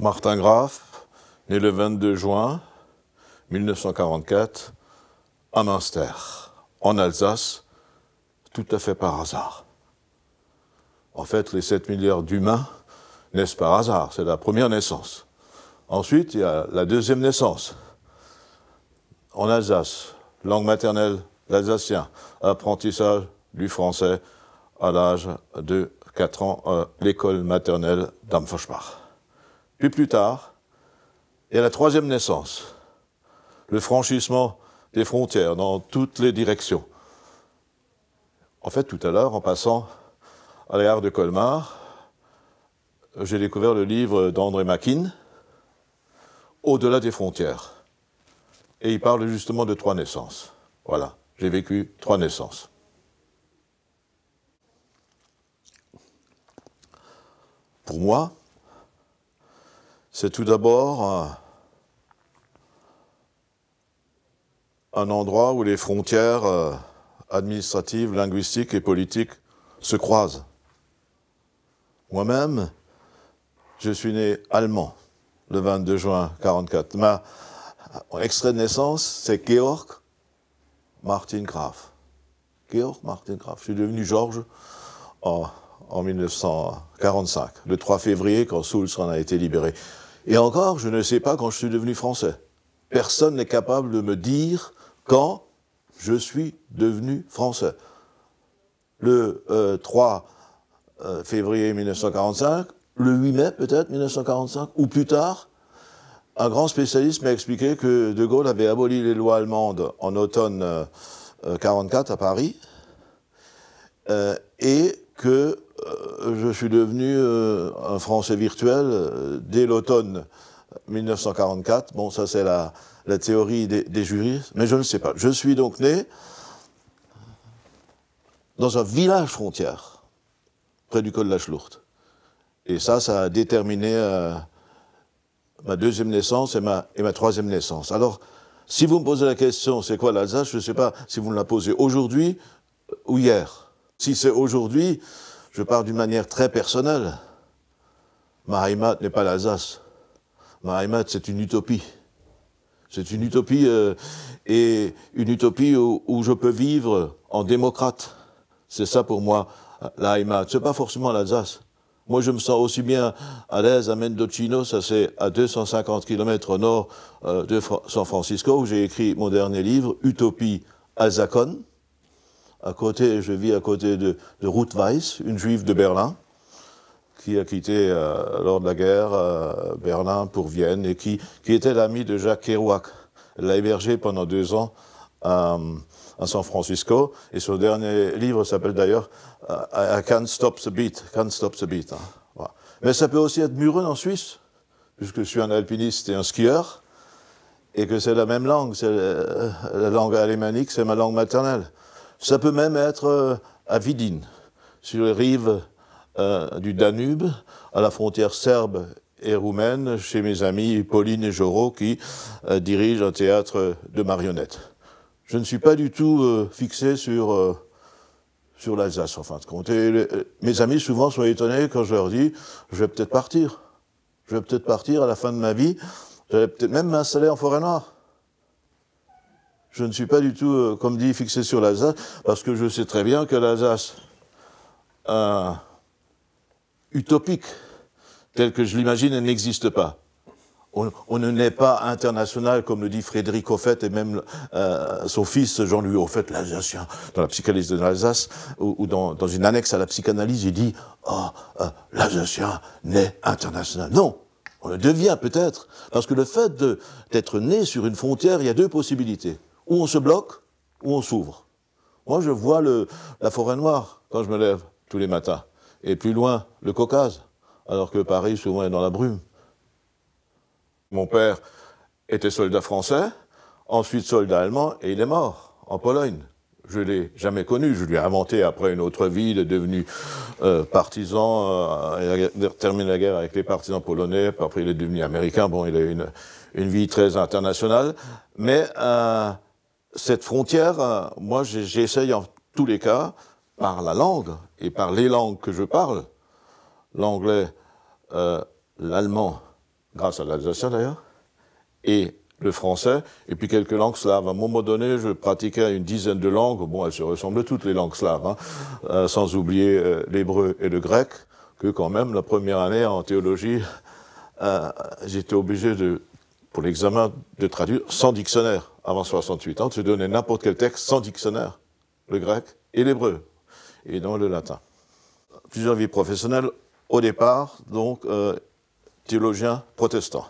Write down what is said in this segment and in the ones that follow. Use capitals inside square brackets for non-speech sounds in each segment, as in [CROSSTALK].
Martin Graf, né le 22 juin 1944 à Münster, en Alsace, tout à fait par hasard. En fait, les 7 milliards d'humains naissent par hasard, c'est la première naissance. Ensuite, il y a la deuxième naissance. En Alsace, langue maternelle, l'alsacien, apprentissage du français à l'âge de 4 ans l'école maternelle d'Amfoschbach. Puis plus tard, et à la troisième naissance, le franchissement des frontières dans toutes les directions. En fait, tout à l'heure, en passant à la de Colmar, j'ai découvert le livre d'André Mackin, Au-delà des frontières. Et il parle justement de trois naissances. Voilà, j'ai vécu trois naissances. Pour moi, c'est tout d'abord euh, un endroit où les frontières euh, administratives, linguistiques et politiques se croisent. Moi-même, je suis né allemand le 22 juin 1944. Ma extrait de naissance, c'est Georg Martin Graf. Georg Martin Graf. Je suis devenu Georges en en 1945, le 3 février, quand Soultz en a été libéré. Et encore, je ne sais pas quand je suis devenu français. Personne n'est capable de me dire quand je suis devenu français. Le 3 euh, euh, février 1945, le 8 mai peut-être 1945, ou plus tard, un grand spécialiste m'a expliqué que De Gaulle avait aboli les lois allemandes en automne 1944 euh, à Paris, et que euh, je suis devenu euh, un Français virtuel euh, dès l'automne 1944. Bon, ça c'est la, la, théorie des, des, juristes, mais je ne sais pas. Je suis donc né dans un village frontière, près du col de la Schlourte. Et ça, ça a déterminé ma deuxième naissance et ma, et ma troisième naissance. Alors, si vous me posez la question, c'est quoi l'Alsace Je ne sais pas si vous me la posez aujourd'hui ou hier. Si c'est aujourd'hui, je parle d'une manière très personnelle. Mahaimat n'est pas l'Alsace. Mahaimat, c'est une utopie. C'est une utopie euh, et une utopie où, je peux vivre en démocrate. C'est ça pour moi, la Ce C'est pas forcément l'Alsace. Moi, je me sens aussi bien à l'aise à Mendocino, ça c'est à 250 km au nord euh, de San Francisco, où j'ai écrit mon dernier livre, Utopie Azacon à côté, je vis à côté de, Ruth Weiss, une juive de Berlin, qui a quitté euh, lors de la guerre euh, Berlin pour Vienne et qui, était l'amie de Jacques Kerouac. Elle l'a hébergé pendant deux ans euh, à, San Francisco et son dernier livre s'appelle d'ailleurs I Can't Stop the Beat. Can't Stop the Beat. Hein. Mais ça peut aussi être Muren en Suisse, puisque je suis un alpiniste et un skieur et que c'est la même langue, c'est la langue alémanique, c'est ma langue maternelle. Ça peut même être euh, à Vidin, sur les rives euh, du Danube, à la frontière serbe et roumaine, chez mes amis Pauline et Joro, qui euh, dirigent un théâtre de marionnettes. Je ne suis pas du tout fixé sur sur l'Alsace, en fin de compte. Et mes amis, souvent, sont étonnés quand je leur dis Je vais peut-être partir. Je vais peut-être partir à la fin de ma vie. je vais peut-être même m'installer en forêt noire. Je ne suis pas du tout, euh, comme dit, fixé sur l'Alsace, parce que je sais très bien que l'Alsace utopique, tel que je l'imagine, n'existe pas. On, ne naît pas international, comme le dit Frédéric Offet, et même euh, son fils Jean-Louis Offet, l'Alsacien, dans la psychanalyse de l'Alsace, ou, dans, une annexe à la psychanalyse, il dit oh, l'Alsacien naît international. Non, on le devient peut-être, parce que le fait d'être né sur une frontière, il y a deux possibilités. Ou on se bloque, ou on s'ouvre. Moi, je vois la forêt noire quand je me lève tous les matins. Et plus loin, le Caucase, alors que Paris, souvent, est dans la brume. Mon père était soldat français, ensuite soldat allemand, et il est mort en Pologne. Je l'ai jamais connu. Je lui ai inventé après une autre vie. Il est devenu euh, partisan. il a terminé la guerre avec les partisans polonais. Après, il est devenu américain. Bon, il a une, une vie très internationale. Mais euh, cette frontière, euh, moi j'essaye en tous les cas, par la langue et par les langues que je parle, l'anglais, euh, l'allemand, grâce à l'Alsacien d'ailleurs, et le français, et puis quelques langues slaves. À un moment donné, je pratiquais une dizaine de langues, bon, elles se ressemblent toutes les langues slaves, hein. euh, sans oublier l'hébreu et le grec, que quand même, la première année en théologie, j'étais obligé de, pour l'examen, de traduire sans dictionnaire avant 68 ans, tu donnais n'importe quel texte sans dictionnaire, le grec et l'hébreu, et donc le latin. Plusieurs vies professionnelles, au départ, donc, euh, théologien protestant.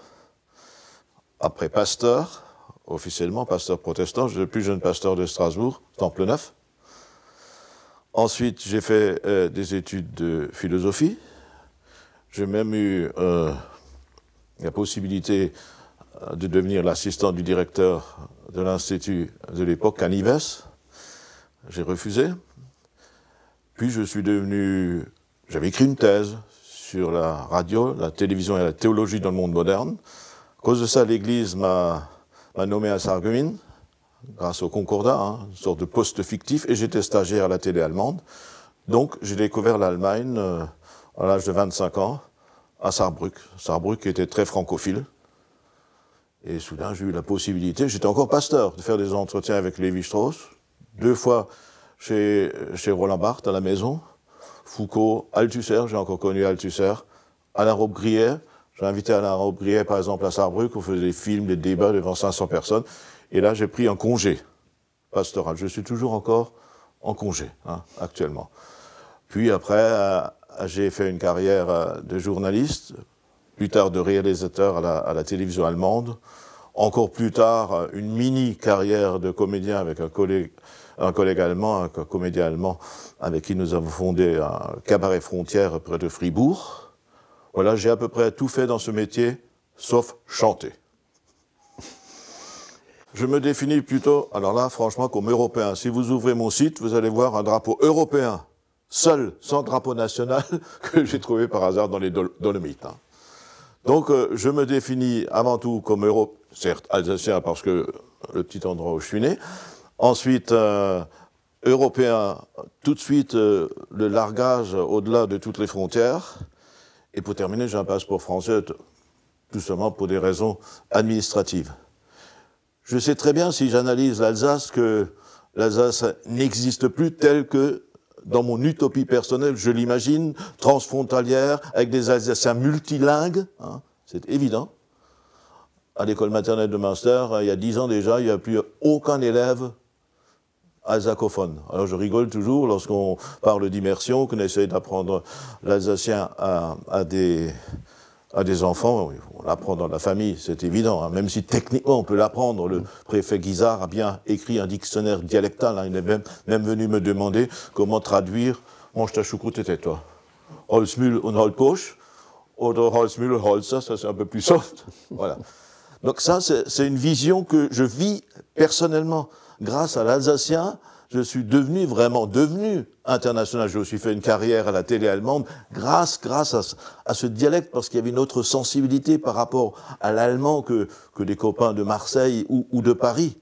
Après pasteur, officiellement pasteur protestant, le plus jeune pasteur de Strasbourg, Temple Neuf. Ensuite, j'ai fait euh, des études de philosophie. J'ai même eu euh, la possibilité euh, de devenir l'assistant du directeur de l'Institut de l'époque, Canives. J'ai refusé. Puis je suis devenu. J'avais écrit une thèse sur la radio, la télévision et la théologie dans le monde moderne. À cause de ça, l'Église m'a nommé à Sarreguemines, grâce au Concordat, hein, une sorte de poste fictif, et j'étais stagiaire à la télé allemande. Donc j'ai découvert l'Allemagne euh, à l'âge de 25 ans, à Sarrebruck. Sarrebruck était très francophile, et soudain, j'ai eu la possibilité, j'étais encore pasteur, de faire des entretiens avec Lévi Strauss, deux fois chez, chez Roland Barthes à la maison, Foucault, Althusser, j'ai encore connu Althusser, Alain robbe grier j'ai invité Alain robbe grier par exemple à Sarrebruck, on faisait des films, des débats devant 500 personnes, et là j'ai pris un congé pastoral. Je suis toujours encore en congé, hein, actuellement. Puis après, euh, j'ai fait une carrière euh, de journaliste, plus tard de réalisateur à la, télévision allemande, encore plus tard une mini carrière de comédien avec un collègue, allemand, un comédien allemand avec qui nous avons fondé un cabaret frontière près de Fribourg. Voilà, j'ai à peu près tout fait dans ce métier, sauf chanter. Je me définis plutôt, alors là, franchement, comme européen. Si vous ouvrez mon site, vous allez voir un drapeau européen, seul, sans drapeau national, [LAUGHS] que j'ai trouvé par hasard dans les Dolomites. Donc euh, je me définis avant tout comme Europe, certes alsacien parce que le petit endroit où je suis né. Ensuite, euh, européen, tout de suite euh, le largage au-delà de toutes les frontières. Et pour terminer, j'ai un passeport français, tout simplement pour des raisons administratives. Je sais très bien, si j'analyse l'Alsace, que l'Alsace n'existe plus telle que dans mon utopie personnelle, je l'imagine, transfrontalière, avec des Alsaciens multilingues, hein, c'est évident. À l'école maternelle de Master, euh, il y a dix ans déjà, il n'y a plus aucun élève alsacophone. Alors je rigole toujours lorsqu'on parle d'immersion, qu'on essaye d'apprendre l'alsacien à des à des enfants, on l'apprend dans la famille, c'est évident, hein. même si techniquement on peut l'apprendre. Le préfet Guizard a bien écrit un dictionnaire dialectal, hein. il est même, même, venu me demander comment traduire « mange ta choucroute et toi ». Holzmühl und ou oder Holzmühl und Holzer, ça c'est un peu plus soft. [LAUGHS] voilà. Donc ça, c'est une vision que je vis personnellement grâce à l'Alsacien, je suis devenu vraiment devenu international. Je me suis fait une carrière à la télé allemande grâce, grâce à, à ce dialecte parce qu'il y avait une autre sensibilité par rapport à l'allemand que, que des copains de Marseille ou, ou de Paris.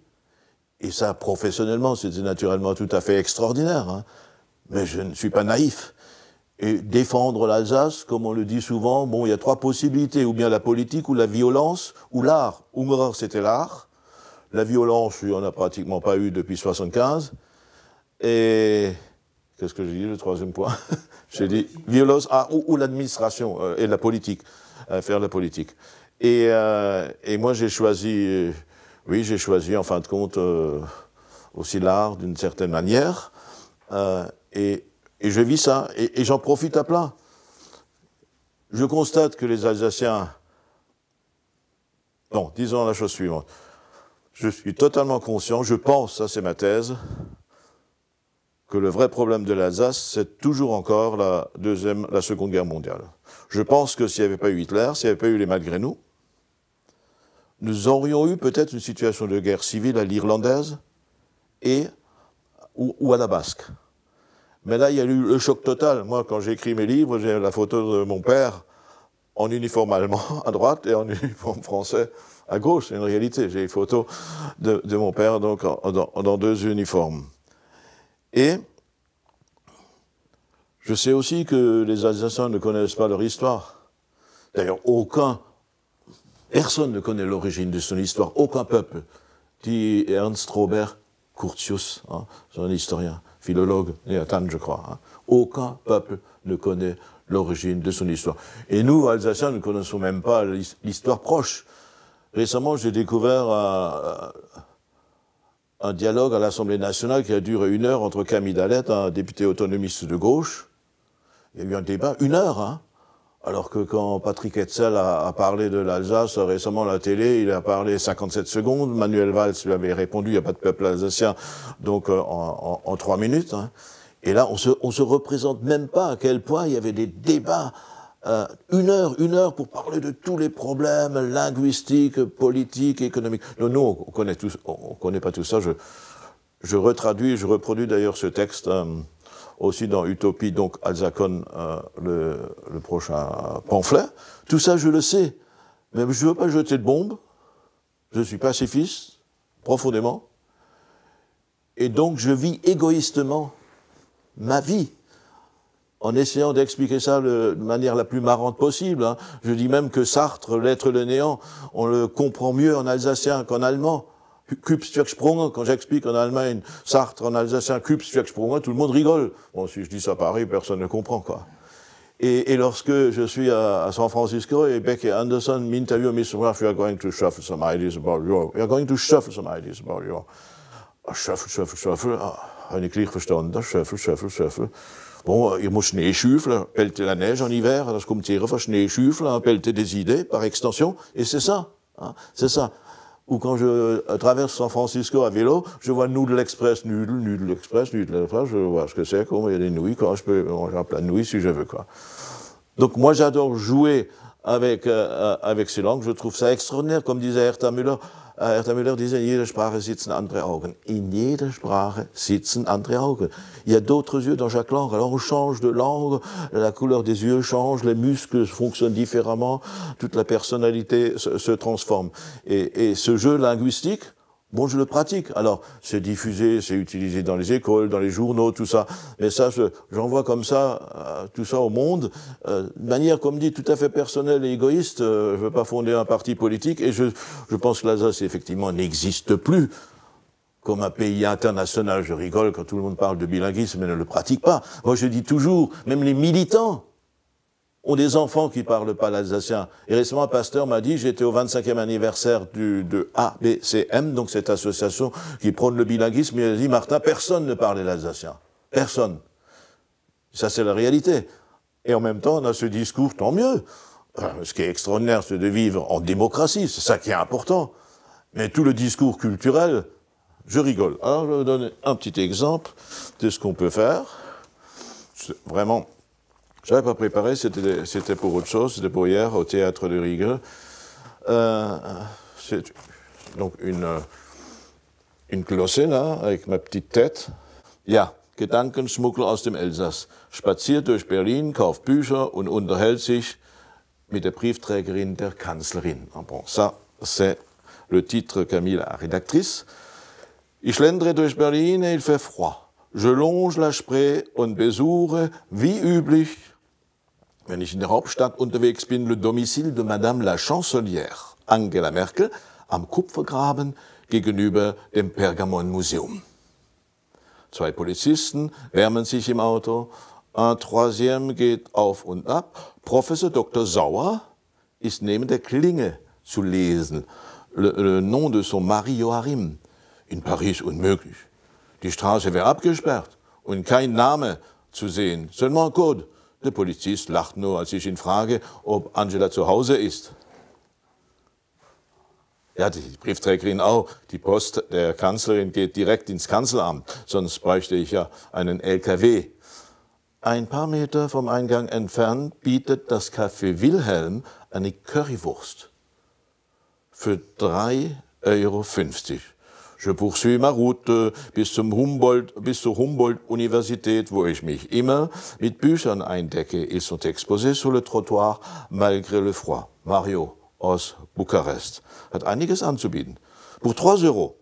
Et ça, professionnellement, c'était naturellement tout à fait extraordinaire. Hein. Mais je ne suis pas naïf. Et défendre l'Alsace, comme on le dit souvent, bon, il y a trois possibilités, ou bien la politique, ou la violence, ou l'art. Ungerer, c'était l'art. La violence, on n'y a pratiquement pas eu depuis 75. Et qu'est-ce que j'ai dit, le troisième point [LAUGHS] J'ai dit violence ah, ou, l'administration euh, et la politique, euh, faire la politique. Et, euh, moi, j'ai choisi, euh, oui, j'ai choisi en fin de compte aussi l'art d'une certaine manière. Et, et, je vis ça, et, et j'en profite à plein. Je constate que les Alsaciens. Non, disons la chose suivante. Je suis totalement conscient, je pense, ça c'est ma thèse, que le vrai problème de l'Alsace, c'est toujours encore la, deuxième, la Seconde Guerre mondiale. Je pense que s'il n'y avait pas eu Hitler, s'il n'y avait pas eu les malgré nous, nous aurions eu peut-être une situation de guerre civile à l'irlandaise et ou, à la basque. Mais là, il y a eu le choc total. Moi, quand j'écris mes livres, j'ai la photo de mon père en uniforme allemand à droite et en [LAUGHS] uniforme français à gauche. C'est une réalité. J'ai une photo de, mon père donc dans deux uniformes. Et je sais aussi que les Alsaciens ne connaissent pas leur histoire. D'ailleurs, aucun, personne ne connaît l'origine de son histoire, aucun peuple, dit Ernst Robert Curtius, hein, un historien, philologue, né à je crois. Hein. Aucun peuple ne connaît l'origine de son histoire. Et nous, Alsaciens, ne connaissons même pas l'histoire proche. Récemment, j'ai découvert euh, un dialogue à l'Assemblée nationale qui a duré une heure entre Camille Dalet, un député autonomiste de gauche. Il y a eu un débat, une heure, hein. alors que quand Patrick Hetzel a, parlé de l'Alsace récemment à la télé, il a parlé 57 secondes. Manuel Valls lui avait répondu, il n'y a pas de peuple alsacien, donc euh, en, trois minutes. Hein. Et là, on se, on se représente même pas à quel point il y avait des débats euh, une heure, une heure pour parler de tous les problèmes linguistiques, politiques, économiques. non nous on connaît tous, on connaît pas tout ça. Je, je retraduis, je reproduis d'ailleurs ce texte euh, aussi dans Utopie, donc Alzacon, euh, le, prochain pamphlet. Tout ça, je le sais, mais je veux pas jeter de bombe. Je suis pacifiste, profondément, et donc je vis égoïstement ma vie en essayant d'expliquer ça de manière la plus marrante possible. Hein. Je dis même que Sartre, l'être le néant, on le comprend mieux en alsacien qu'en allemand. sprung, quand j'explique en Allemagne, Sartre en alsacien, sprung, tout le monde rigole. Bon, si je dis ça à Paris, personne ne comprend, quoi. Et, et lorsque je suis à, à, San Francisco et Beck et Anderson m'interviewent, Mr. Ruff, you are going to shuffle some ideas about you. You are going to shuffle some ideas about you. Shuffle, shuffle, shuffle. Ah, heb ik niet verstanden. Shuffle, shuffle, shuffle. Bon, je n'ai Schnee la neige en hiver, das me hier je Schnee schüffeln, pelleter des idées par extension, et c'est ça, hein, c'est ça. Ou quand je euh, traverse San Francisco à vélo, je vois Noodle Express, Noodle, Noodle Express, Noodle Express, je vois ce que c'est, comment il y a des nouilles, je peux manger plein de nouilles si je veux, quoi. Donc moi j'adore jouer avec, euh, euh, avec ces langues, je trouve ça extraordinaire, comme disait Erta Müller, eh, disait, in jeder Sprache sitzen andere Augen. In jeder Sprache sitzen andere Augen. Il y a d'autres yeux dans chaque langue. Alors on change de langue, la couleur des yeux change, les muscles fonctionnent différemment, toute la personnalité se, transforme. et ce jeu linguistique, Bon, je le pratique. Alors, c'est diffusé, c'est utilisé dans les écoles, dans les journaux, tout ça. Mais ça, j'envoie comme ça euh, tout ça au monde, euh, de manière, comme dit, tout à fait personnelle et égoïste. Euh, je ne veux pas fonder un parti politique et je, je pense que l'Alsace, effectivement, n'existe plus comme un pays international. Je rigole quand tout le monde parle de bilinguisme et ne le pratique pas. Moi, je dis toujours, même les militants ont des enfants qui parlent pas l'alsacien. Et récemment, un pasteur m'a dit, j'étais au 25e anniversaire du, de ABCM, donc cette association qui prône le bilinguisme, il a dit, Martin, personne ne parlait l'alsacien. Personne. Ça, c'est la réalité. Et en même temps, on a ce discours, tant mieux. Euh, ce qui est extraordinaire, c'est de vivre en démocratie, c'est ça qui est important. Mais tout le discours culturel, je rigole. Alors, je vais vous donner un petit exemple de ce qu'on peut faire. Vraiment, J'avais pas préparé, c'était pour autre chose, c'était pour hier au théâtre de Riga. Euh, c'est donc une, euh, une Glosse là, avec ma petite tête. Ja, Gedankenschmuggler aus dem Elsass. Spaziert durch Berlin, kauft Bücher und unterhält sich mit der Briefträgerin der Kanzlerin. Ah bon, ça, c'est le titre Camille, rédactrice. Ich schlendere durch Berlin et il fait froid. Je longe la Spree und besuche, wie üblich, wenn ich in der Hauptstadt unterwegs bin, le domicile de Madame la Chancelière, Angela Merkel, am Kupfergraben gegenüber dem Pergamon-Museum. Zwei Polizisten wärmen sich im Auto. ein troisième geht auf und ab. Professor Dr. Sauer ist neben der Klinge zu lesen. Le, le nom de son mari Joachim. In Paris unmöglich. Die Straße wäre abgesperrt und kein Name zu sehen. Seulement un code. Der Polizist lacht nur, als ich ihn frage, ob Angela zu Hause ist. Ja, die Briefträgerin auch. Die Post der Kanzlerin geht direkt ins Kanzleramt, sonst bräuchte ich ja einen LKW. Ein paar Meter vom Eingang entfernt bietet das Café Wilhelm eine Currywurst für 3,50 Euro. Je poursuis ma route äh, bis zum Humboldt, bis zur Humboldt-Universität, wo ich mich immer mit Büchern eindecke. Ils sont exposés sur le trottoir malgré le froid. Mario aus Bukarest hat einiges anzubieten. Pour 3 Euro.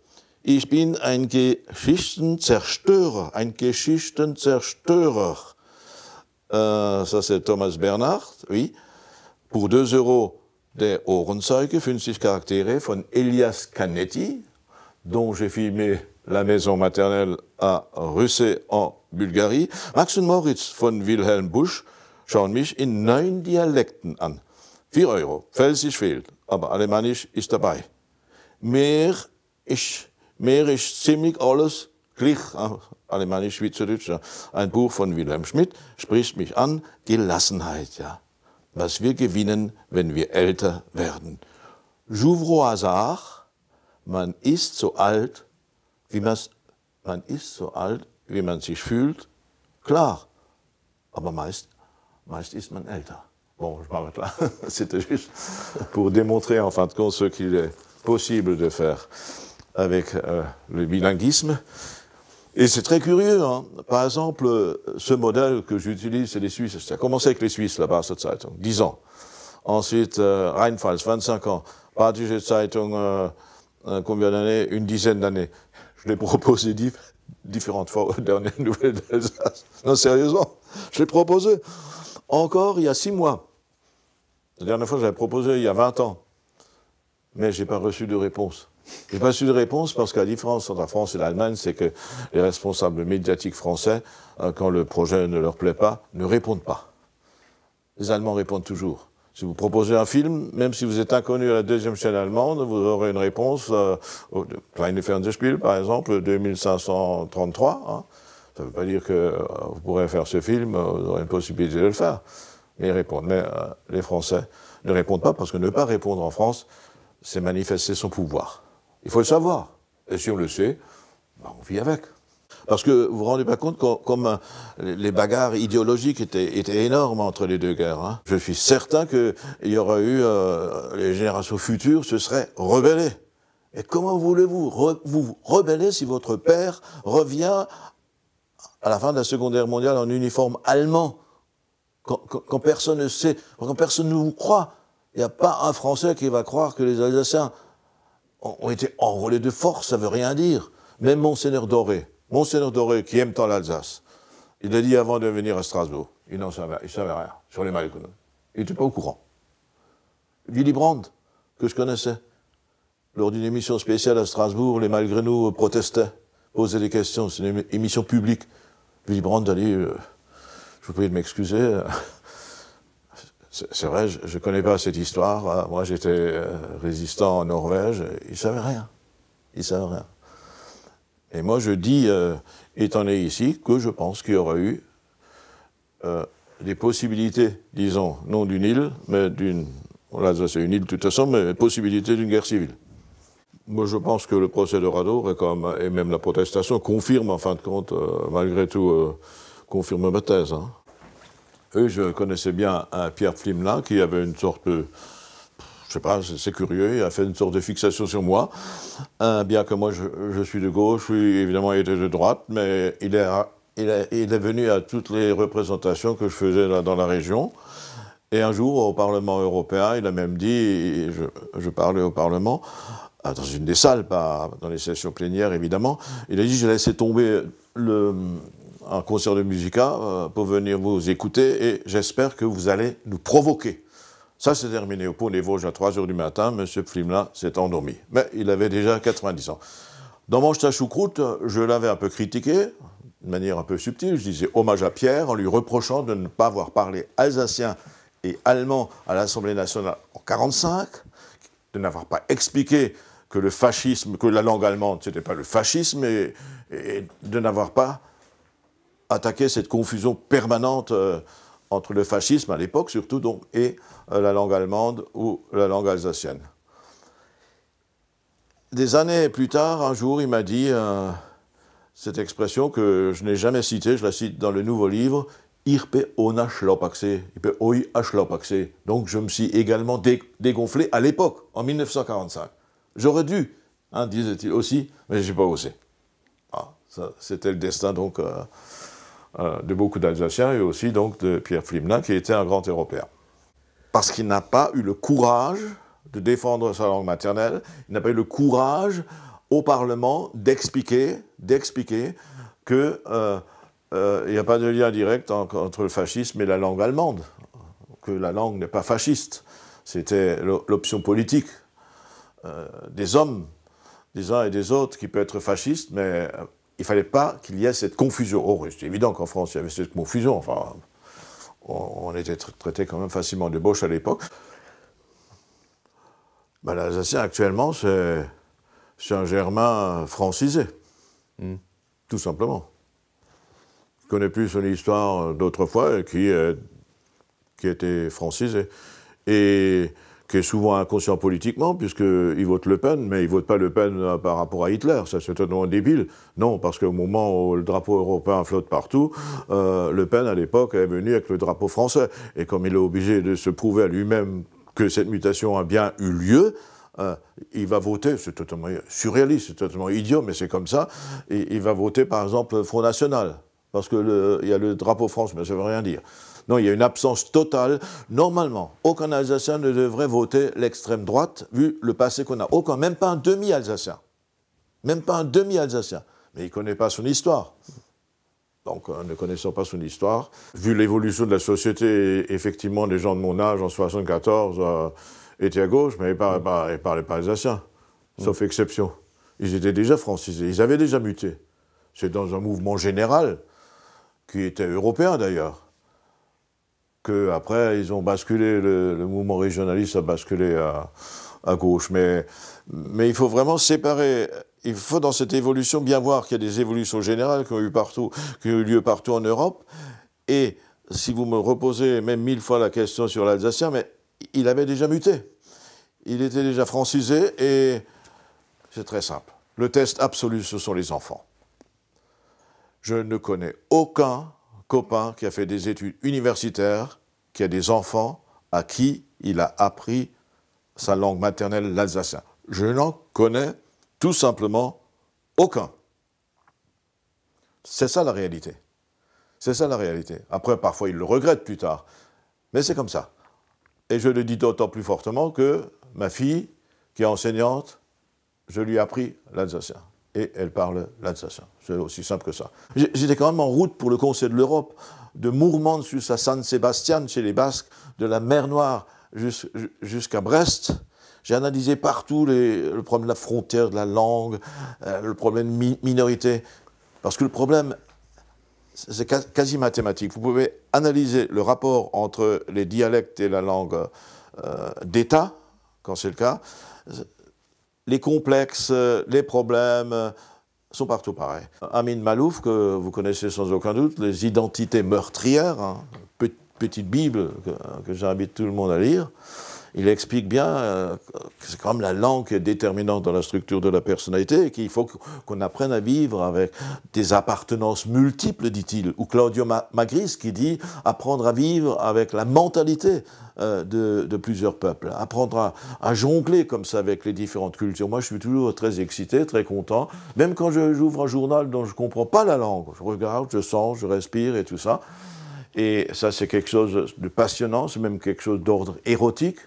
Ich bin ein Geschichtenzerstörer, ein Geschichtenzerstörer. Euh, äh, ça c'est Thomas Bernhard, oui. Pour 2 euros der Ohrenzeuge, 50 Charaktere von Elias Canetti, dont j'ai filmé la maison maternelle à Russé en Bulgarie. Max und Moritz von Wilhelm Busch schauen mich in neun Dialekten an. Vier Euro. Felsisch fehlt, aber Alemannisch ist dabei. Mehr ist, mehr ist ziemlich alles gleich, Alemannisch, Schweizerdeutsch. Ein Buch von Wilhelm Schmidt spricht mich an. Gelassenheit, ja. Was wir gewinnen, wenn wir älter werden. J'ouvre au hasard man ist so alt, wie man sich fühlt, klar. Aber meist, meist ist man älter. Bon, je m'arrête là. [LAUGHS] C'était juste pour démontrer en fin de compte ce qu'il est possible de faire avec euh, le bilinguisme. Et c'est très curieux. Hein. Par exemple, ce modèle que j'utilise, c'est les Suisses. Ça a commencé avec les Suisses là-bas, cette Zeitung, 10 ans. Ensuite, rhein euh, Rheinpfalz, 25 ans. Badische Zeitung, euh, combien d'années Une dizaine d'années. Je l'ai proposé différentes fois aux dernières [LAUGHS] nouvelles d'Alsace. Non, sérieusement, je l'ai proposé encore il y a six mois. La dernière fois, j'avais proposé il y a 20 ans. Mais je n'ai pas reçu de réponse. Je n'ai pas reçu de réponse parce qu'à la différence entre la France et l'Allemagne, c'est que les responsables médiatiques français, euh, quand le projet ne leur plaît pas, ne répondent pas. Les Allemands répondent toujours. Si vous proposez un film, même si vous êtes inconnu à la deuxième chaîne allemande, vous aurez une réponse, euh, de Kleine Fernsehspiel, par exemple, 2533. Hein. Ça ne veut pas dire que euh, vous pourrez faire ce film, euh, vous aurez une possibilité de le faire. Mais ils répondent. Mais euh, les Français ne répondent pas parce que ne pas répondre en France, c'est manifester son pouvoir. Il faut le savoir. Et si on le sait, bah, on vit avec. Parce que vous vous rendez pas compte comme euh, les bagarres idéologiques étaient, étaient énormes entre les deux guerres. Hein. Je suis certain qu'il y aura eu, euh, les générations futures se seraient rebellées. Et comment voulez-vous vous rebeller si votre père revient à la fin de la Seconde Guerre mondiale en uniforme allemand, quand, personne ne sait, quand personne ne vous croit Il n'y a pas un Français qui va croire que les Alsaciens ont, été enrôlés de force, ça veut rien dire. Même Monseigneur Doré, Monseigneur Doré, qui aime tant l'Alsace, il a dit avant de venir à Strasbourg, il n'en savait, il savait rien sur les Maléconomes. Il n'était pas au courant. Willy Brandt, que je connaissais, lors d'une émission spéciale à Strasbourg, les malgré nous protestaient, posaient des questions. C'est une émission publique. Willy Brandt a dit, euh, je vous prie de m'excuser. [LAUGHS] C'est vrai, je ne connais pas cette histoire. Hein. Moi, j'étais euh, résistant en Norvège. Il ne savait rien. Il ne savait rien. Et moi, je dis, euh, étant né ici, que je pense qu'il y aura eu euh, des possibilités, disons, non d'une île, mais d'une. là, c'est une île de toute façon, mais possibilité d'une guerre civile. Moi, je pense que le procès de Rado, et, même la protestation, confirme, en fin de compte, euh, malgré tout, confirme ma thèse. Hein. je connaissais bien un Pierre Flimlin qui avait une sorte de je sais pas, c'est curieux, il a fait une sorte de fixation sur moi, bien que moi je, suis de gauche, oui, évidemment il était de droite, mais il est, il, il est venu à toutes les représentations que je faisais dans la région. Et un jour, au Parlement européen, il a même dit, je, parlais au Parlement, ah, dans une des salles, pas dans les sessions plénières évidemment, il a dit j'ai laissé tomber un concert de musica euh, pour venir vous écouter et j'espère que vous allez nous provoquer. Ça s'est terminé au pont des Vosges à 3 h du matin. M. Flimlin s'est endormi. Mais il avait déjà 90 ans. Dans Mange ta choucroute, je l'avais un peu critiqué, de manière un peu subtile. Je disais hommage à Pierre en lui reprochant de ne pas avoir parlé alsacien et allemand à l'Assemblée nationale en 1945, de n'avoir pas expliqué que le fascisme, que la langue allemande, ce n'était pas le fascisme, et, de n'avoir pas attaqué cette confusion permanente euh, entre le fascisme à l'époque surtout donc et euh, la langue allemande ou la langue alsacienne. Des années plus tard, un jour, il m'a dit euh, cette expression que je n'ai jamais citée, je la cite dans le nouveau livre, Irpe ona Donc je me suis également dégonflé à l'époque, en 1945. J'aurais dû, hein, disait-il aussi, mais je n'ai pas osé. Ah, C'était le destin donc euh, de beaucoup d'Alsaciens et aussi donc de Pierre Flimlin, qui était un grand Européen parce qu'il n'a pas eu le courage de défendre sa langue maternelle, il n'a pas eu le courage au Parlement d'expliquer, d'expliquer que euh, euh, il n'y a pas de lien direct entre le fascisme et la langue allemande, que la langue n'est pas fasciste. C'était l'option politique euh, des hommes, des uns et des autres, qui peut être fasciste, mais il ne fallait pas qu'il y ait cette confusion. Oh, c'est évident qu'en France, il y avait cette confusion. Enfin, on, était traité quand même facilement de bauche à l'époque. Ben, actuellement, c'est un Germain francisé, hmm. tout simplement. Je connaît plus son histoire d'autrefois qui, qui était francisé. Et qui est souvent inconscient politiquement, puisqu'il vote Le Pen, mais il ne vote pas Le Pen euh, par rapport à Hitler, ça c'est totalement débile. Non, parce qu'au moment où le drapeau européen flotte partout, euh, Le Pen à l'époque est venu avec le drapeau français. Et comme il est obligé de se prouver à lui-même que cette mutation a bien eu lieu, euh, il va voter, c'est totalement surréaliste, c'est totalement idiot, mais c'est comme ça, il va voter par exemple Front National, parce qu'il y a le drapeau France, mais ça ne veut rien dire. Non, il y a une absence totale. Normalement, aucun Alsacien ne devrait voter l'extrême droite, vu le passé qu'on a. Aucun, même pas un demi-Alsacien. Même pas un demi-Alsacien. Mais il ne connaît pas son histoire. Donc, euh, ne connaissant pas son histoire, vu l'évolution de la société, effectivement, les gens de mon âge en 1974, euh, étaient à gauche, mais ils ne parlaient, pas, alsacien, sauf mm. exception. Ils étaient déjà francisés, ils avaient déjà muté. C'est dans un mouvement général, qui était européen d'ailleurs, qu'après, ils ont basculé, le, mouvement régionaliste a basculé à, gauche. Mais, mais il faut vraiment séparer il faut dans cette évolution bien voir qu'il y a des évolutions générales qui ont eu partout, qui ont eu lieu partout en Europe. Et si vous me reposez même mille fois la question sur l'Alsacien, mais il avait déjà muté. Il était déjà francisé et c'est très simple. Le test absolu, ce sont les enfants. Je ne connais aucun copain qui a fait des études universitaires, qui a des enfants, à qui il a appris sa langue maternelle, l'alsacien. Je n'en connais tout simplement aucun. C'est ça la réalité. C'est ça la réalité. Après, parfois, il le regrette plus tard. Mais c'est comme ça. Et je le dis d'autant plus fortement que ma fille, qui est enseignante, je lui ai appris l'alsacien et elle parle l'alsacien. C'est aussi simple que ça. J'étais quand même en route pour le Conseil de l'Europe, de sur à San Sebastian chez les Basques, de la mer Noire jusqu'à Brest. J'ai analysé partout les, le problème de la frontière, de la langue, euh, le problème de minorité. Parce que le problème, c'est quasi mathématique. Vous pouvez analyser le rapport entre les dialectes et la langue euh, d'État, quand c'est le cas les complexes, les problèmes sont partout pareils. Amin Malouf, que vous connaissez sans aucun doute, les identités meurtrières, hein, petite Bible que, que j'invite tout le monde à lire, il explique bien euh, que c'est quand même la langue qui est déterminante dans la structure de la personnalité et qu'il faut qu'on apprenne à vivre avec des appartenances multiples, dit-il. Ou Claudio Magris qui dit apprendre à vivre avec la mentalité euh, de, de plusieurs peuples, apprendre à, à, jongler comme ça avec les différentes cultures. Moi, je suis toujours très excité, très content, même quand j'ouvre un journal dont je ne comprends pas la langue. Je regarde, je sens, je respire et tout ça. Et ça, c'est quelque chose de passionnant, c'est même quelque chose d'ordre érotique.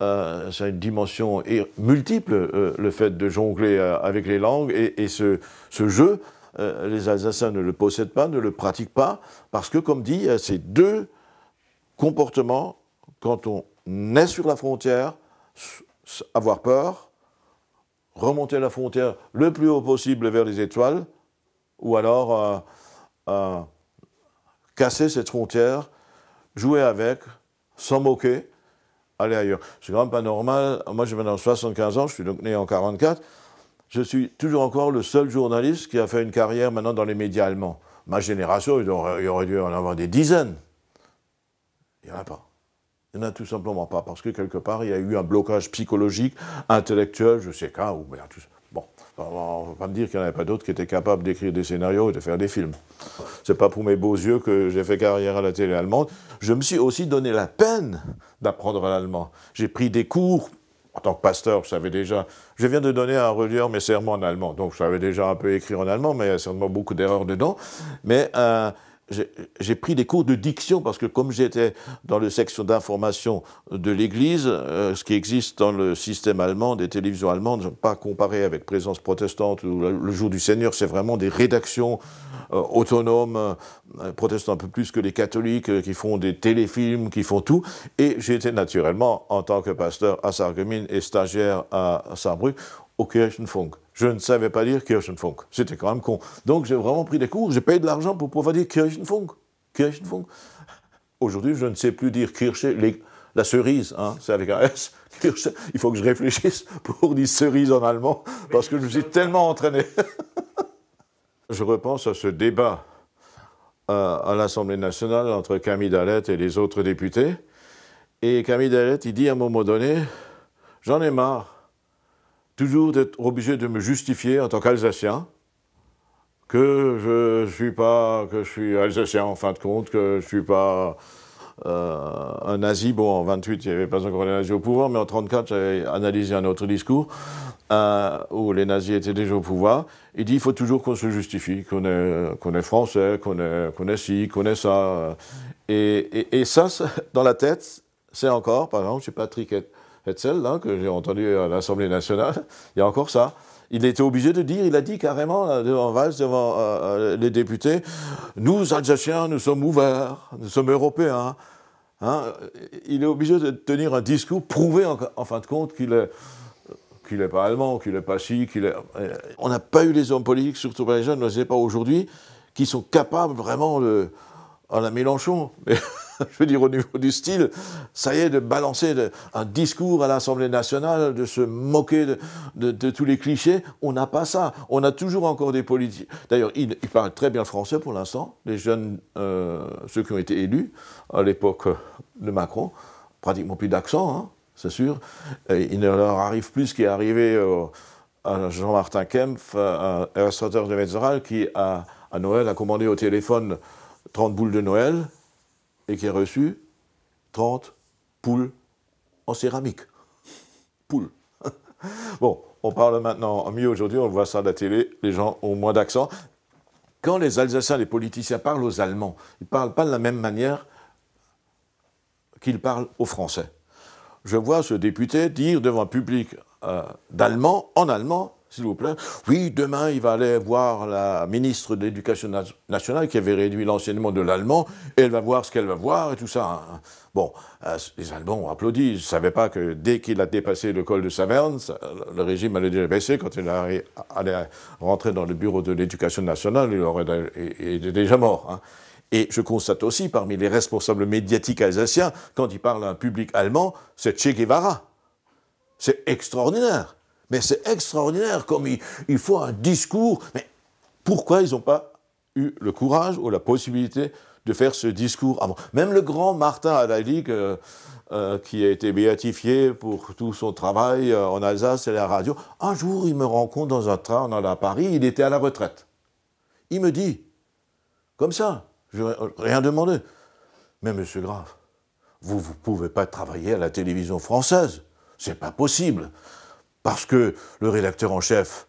C'est euh, ça a une dimension multiple, euh, le fait de jongler euh, avec les langues et, ce, ce, jeu, les Alsaciens ne le possèdent pas, ne le pratiquent pas, parce que, comme dit, ces deux comportements, quand on est sur la frontière, avoir peur, remonter la frontière le plus haut possible vers les étoiles, ou alors casser cette frontière, jouer avec, s'en moquer, aller ailleurs. C'est quand même pas normal. Moi, j'ai maintenant 75 ans, je suis donc né en 44. Je suis toujours encore le seul journaliste qui a fait une carrière maintenant dans les médias allemands. Ma génération, il aurait, dû en avoir des dizaines. Il n'y en a pas. Il n'y en a tout simplement pas, parce que quelque part, il y a eu un blocage psychologique, intellectuel, je ne sais quoi, ou bien tout ça. Bon, on ne va pas me dire qu'il n'y en avait pas d'autres qui étaient capables d'écrire des scénarios et de faire des films. C'est pas pour mes beaux yeux que j'ai fait carrière à la télé allemande. Je me suis aussi donné la peine d'apprendre l'allemand. J'ai pris des cours en tant que pasteur, je savais déjà. Je viens de donner à un relieur mes sermons en allemand, donc je savais déjà un peu écrire en allemand, mais il y a certainement beaucoup d'erreurs dedans. Mais euh, j'ai pris des cours de diction parce que comme j'étais dans le section d'information de l'Église, euh, ce qui existe dans le système allemand, des télévisions allemandes, pas comparé avec Présence protestante ou Le Jour du Seigneur, c'est vraiment des rédactions euh, autonomes, euh, protestantes un peu plus que les catholiques, qui font des téléfilms, qui font tout. Et j'étais naturellement, en tant que pasteur à Sarreguemines et stagiaire à Saarbrück, au Kirchenfunk je ne savais pas dire Kirchenfunk. C'était quand même con. Donc j'ai vraiment pris des cours, j'ai payé de l'argent pour pouvoir dire Kirchenfunk. Kirchenfunk. Aujourd'hui, je ne sais plus dire Kirche, la cerise, hein, c'est avec un S. il faut que je réfléchisse pour dire cerise en allemand, parce que je me suis tellement entraîné. [LAUGHS] je repense à ce débat à, à l'Assemblée nationale entre Camille Dalet et les autres députés. Et Camille Dalet, il dit à un moment donné, j'en ai marre toujours d'être obligé de me justifier en tant qu'Alsacien que je suis pas que je suis alsacien en fin de compte, que je suis pas euh, un nazi. Bon, en 28, il n'y avait pas encore les nazis au pouvoir, mais en 34, j'avais analysé un autre discours euh, où les nazis étaient déjà au pouvoir. Il dit il faut toujours qu'on se justifie, qu'on est, est français, qu'on est, qu'on est ci, qu'on est ça. Et, et, ça, dans la tête, c'est encore, par exemple, je pas, Patrick celle là, que j'ai entendu à l'Assemblée nationale, il y a encore ça. Il était obligé de dire, il a dit carrément, devant Valls, devant euh, euh, les députés, nous, Alsaciens, nous sommes ouverts, nous sommes européens. Hein, il est obligé de tenir un discours, prouver en, fin de compte qu'il est qu'il n'est pas allemand, qu'il n'est pas si, qu'il est... Euh, on n'a pas eu les hommes politiques, surtout pas les jeunes, on ne sait pas aujourd'hui, qui sont capables vraiment de... À la Mélenchon. Mais... [LAUGHS] je veux dire au niveau du style, ça y est, de balancer un discours à l'Assemblée nationale, de se moquer de, tous les clichés, on n'a pas ça. On a toujours encore des politiques. D'ailleurs, ils, parlent très bien français pour l'instant, les jeunes, euh, ceux qui ont été élus à l'époque euh, de Macron, pratiquement plus d'accent, hein, c'est sûr. il ne leur arrive plus ce qui est arrivé euh, à Jean-Martin Kempf, un de Metzeral, qui, a à Noël, a commandé au téléphone 30 boules de Noël et qui a reçu 30 poules en céramique. Poules. [LAUGHS] bon, on parle maintenant mieux aujourd'hui, on voit ça à la télé, les gens ont moins d'accent. Quand les Alsaciens, les politiciens parlent aux Allemands, ils ne parlent pas de la même manière qu'ils parlent aux Français. Je vois ce député dire devant un public euh, d'Allemand en allemand, s'il vous plaît. Oui, demain, il va aller voir la ministre de l'Éducation nationale qui avait réduit l'enseignement de l'allemand, et elle va voir ce qu'elle va voir et tout ça. Hein. Bon, euh, les Allemands ont applaudi. Ils ne savaient pas que dès qu'il a dépassé le col de Saverne, euh, le régime allait déjà baisser. Quand il allait rentrer dans le bureau de l'Éducation nationale, il, aurait, était déjà mort. Hein. Et je constate aussi, parmi les responsables médiatiques alsaciens, quand ils parlent à un public allemand, c'est Che Guevara. C'est extraordinaire. Mais c'est extraordinaire, comme il, faut un discours. Mais pourquoi ils n'ont pas eu le courage ou la possibilité de faire ce discours avant Même le grand Martin Adali, euh, qui a été béatifié pour tout son travail euh, en Alsace et la radio, un jour, il me rencontre dans un train en allant à Paris, il était à la retraite. Il me dit, comme ça, je rien demandé, mais monsieur Graf, vous ne pouvez pas travailler à la télévision française. C'est pas possible. Parce que le rédacteur en chef,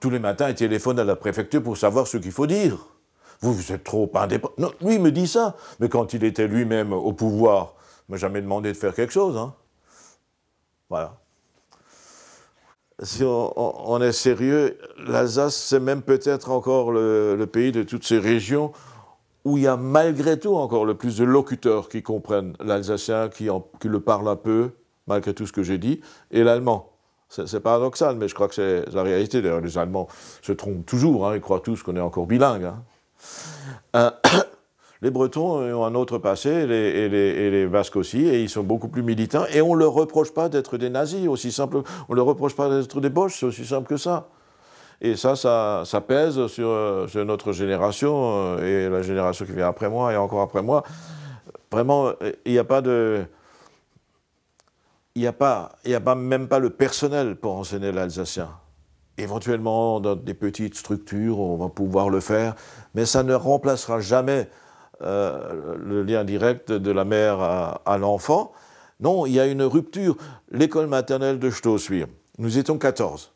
tous les matins, il téléphone à la préfecture pour savoir ce qu'il faut dire. Vous, vous êtes trop indépendant. Non, lui, il me dit ça. Mais quand il était lui-même au pouvoir, il ne m'a jamais demandé de faire quelque chose. Hein. Voilà. Si on, est sérieux, l'Alsace, c'est même peut-être encore le, pays de toutes ces régions où il y a malgré tout encore le plus de locuteurs qui comprennent l'alsacien, qui, qui le parlent un peu, malgré tout ce que j'ai dit, et l'allemand. C'est paradoxal, mais je crois que c'est la réalité. D'ailleurs, les Allemands se trompent toujours, hein. ils croient tous qu'on est encore bilingue. Hein. Euh, [COUGHS] les Bretons ont un autre passé, et les, Basques aussi, et ils sont beaucoup plus militants, et on ne leur reproche pas d'être des nazis, aussi simple, on ne leur reproche pas d'être des boches, c'est aussi simple que ça. Et ça, ça, pèse euh, sur, notre génération, euh, et la génération qui vient après moi, et encore après moi. Vraiment, il n'y a pas de il n'y a, pas, a même pas le personnel pour enseigner l'alsacien. Éventuellement, dans des petites structures, on va pouvoir le faire, mais ça ne remplacera jamais euh, le lien direct de la mère à, l'enfant. Non, il y a une rupture. L'école maternelle de Stoswir, nous étions 14.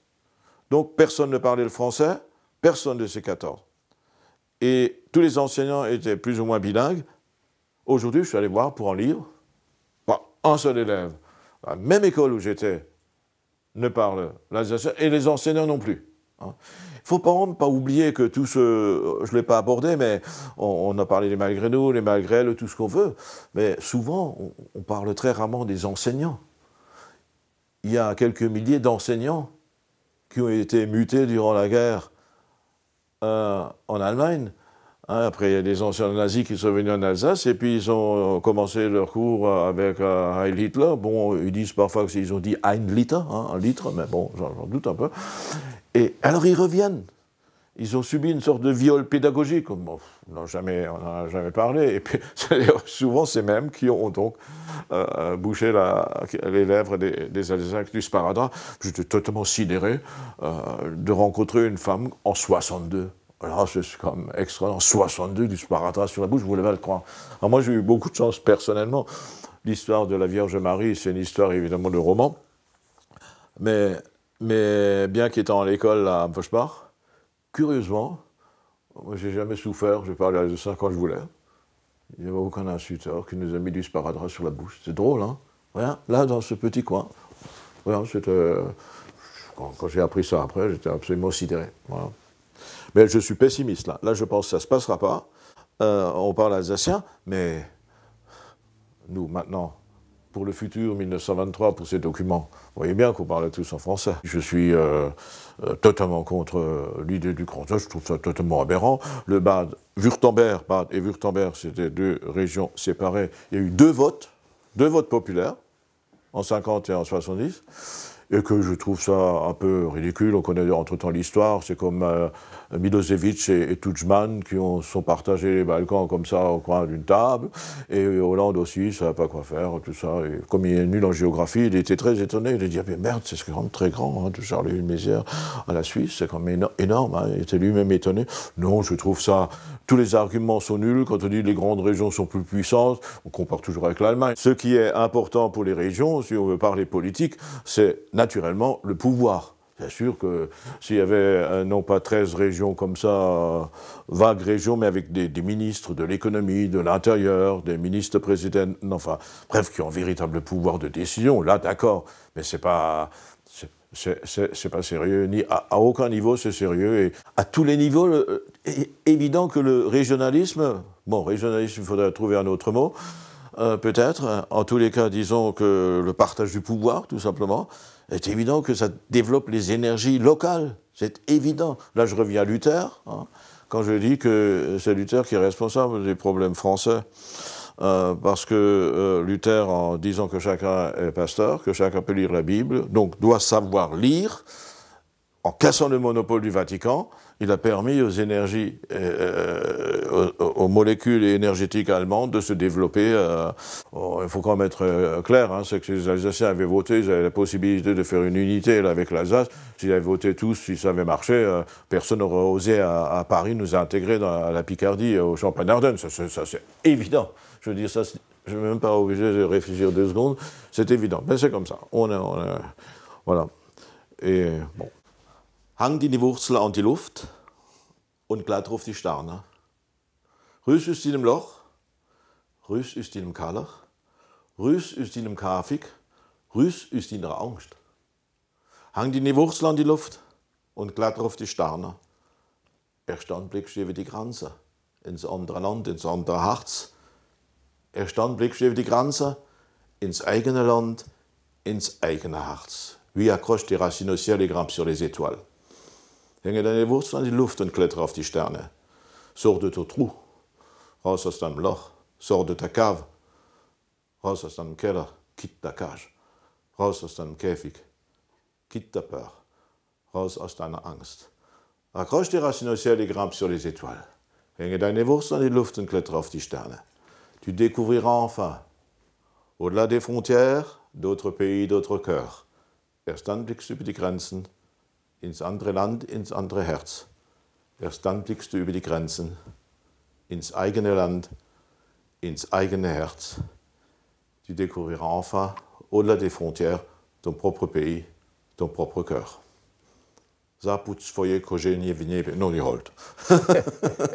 Donc personne ne parlait le français, personne de ces 14. Et tous les enseignants étaient plus ou moins bilingues. Aujourd'hui, je suis allé voir pour un livre, pas un seul élève la même école où j'étais ne parle et les enseignants non plus. Hein. Il ne faut pas, oublier que tout ce, je ne l'ai pas abordé, mais on, a parlé des malgré nous, les malgré le, tout ce qu'on veut, mais souvent on, parle très rarement des enseignants. Il y a quelques milliers d'enseignants qui ont été mutés durant la guerre euh, en Allemagne, Hein, après, il y a des anciens nazis qui sont venus en Alsace et puis ils ont euh, commencé leur cours euh, avec euh, Heil Hitler. Bon, ils disent parfois qu'ils ont dit ein Liter, hein, un litre, mais bon, j'en doute un peu. Et alors ils reviennent. Ils ont subi une sorte de viol pédagogique. Bon, on n'en a jamais, parlé. Et puis, [LAUGHS] souvent, ces mêmes qui ont donc bouché les lèvres des, des Alsaciens du Sparadrap. J'étais totalement sidéré de rencontrer une femme en 62. Voilà, c'est comme extraordinaire. 62 du sparadrap sur la bouche, vous ne voulez pas le croire. Alors, moi, j'ai eu beaucoup de chance personnellement. L'histoire de la Vierge Marie, c'est une histoire évidemment de roman. Mais, mais bien qu'étant à l'école à Fochpar, curieusement, moi, j'ai jamais souffert. J'ai parlé de ça quand je voulais. Il n'y avait aucun insulteur qui nous a mis du sparadrap sur la bouche. C'est drôle, hein là, dans ce petit coin. Quand, quand j'ai appris ça après, j'étais absolument sidéré. Voilà. Mais je suis pessimiste là. Là, je pense que ça ne se passera pas. Euh, on parle alsacien, mais nous, maintenant, pour le futur 1923, pour ces documents, vous voyez bien qu'on parle tous en français. Je suis euh, euh, totalement contre l'idée du canton, je trouve ça totalement aberrant. Le Bade, Wurtemberg, Bade et Württemberg c'était deux régions séparées. Il y a eu deux votes, deux votes populaires, en 50 et en 70 et que je trouve ça un peu ridicule. On connaît entre-temps l'histoire, c'est comme euh, Milosevic et, Tudjman qui ont, sont partagés les Balkans comme ça au coin d'une table, et Hollande aussi, ça n'a pas quoi faire, tout ça. comme il est nul en géographie, il était très étonné, il a dit merde, c'est quand même très grand, hein, de Charlie Mézières à la Suisse, c'est quand même énorme, hein. il était lui-même étonné. Non, je trouve ça, tous les arguments sont nuls, quand on dit les grandes régions sont plus puissantes, on compare toujours avec l'Allemagne. Ce qui est important pour les régions, si on veut parler politique, c'est naturellement le pouvoir. Bien sûr que s'il y avait non pas 13 régions comme ça, euh, vagues régions, mais avec des, ministres de l'économie, de l'intérieur, des ministres présidents, enfin, bref, qui ont véritable pouvoir de décision, là, d'accord, mais c'est pas. C'est pas sérieux, ni à, aucun niveau c'est sérieux. Et à tous les niveaux, euh, évident que le régionalisme, bon, régionalisme, il faudrait trouver un autre mot, euh, peut-être. En tous les cas, disons que le partage du pouvoir, tout simplement, est évident que ça développe les énergies locales. C'est évident. Là, je reviens à Luther, hein. quand je dis que c'est Luther qui est responsable des problèmes français. Euh, parce que euh, Luther, en disant que chacun est pasteur, que chacun peut lire la Bible, donc doit savoir lire, en cassant le monopole du Vatican, il a permis aux énergies, aux molécules énergétiques allemandes de se développer. Euh, oh, il faut quand même être euh, clair, hein, c'est que les Alsaciens avaient voté, ils avaient la possibilité de faire une unité avec l'Alsace. S'ils avaient voté tous, si ça avait marché, euh, personne n'aurait osé à, Paris nous intégrer dans la, à la Picardie, au Champagne-Ardenne. Ça, c'est évident. Je veux dire, ça, je ne suis même pas obligé de réfléchir deux secondes. C'est évident. Mais c'est comme ça. On voilà. Et bon. Hang die Wurzel an die Luft und glatt auf die Sterne. Rüs ist in dem Loch, Rüs ist in dem Kalach, Rüs ist in dem Kafik, Rüs ist in der Angst. Hang die Wurzel an die Luft und kletter auf die Sterne. Erst dann blickst du über die Grenze, ins andere Land, ins andere Herz. Erst dann blickst du über die Grenze, ins eigene Land, ins eigene Herz. Wie accroche die racines au ciel et grimpe sur les étoiles. Hänge deine Wurzel an die Luft und klettere auf die Sterne. Sors de ton trou raus aus deinem Loch, sors de ta cave, raus aus deinem Keller, quitte ta cage, raus aus deinem Käfig, quitte ta peur, raus aus deiner Angst. Accroche tes racines au ciel et grimpe sur les étoiles. Hänge deine Wurst an die Luft und klettere auf die Sterne. Tu découvriras enfin, au-delà des frontières, d'autres pays, d'autres cœurs. Erst dann blickst du über die Grenzen ins andere Land, ins andere Herz. Erst dann blickst du über die Grenzen ins eigene Land, ins eigene Herz. Tu découvriras enfin, au-delà des frontières, ton propre pays, ton propre cœur. Zaput swoje korzenie w non, No nie [LAUGHS]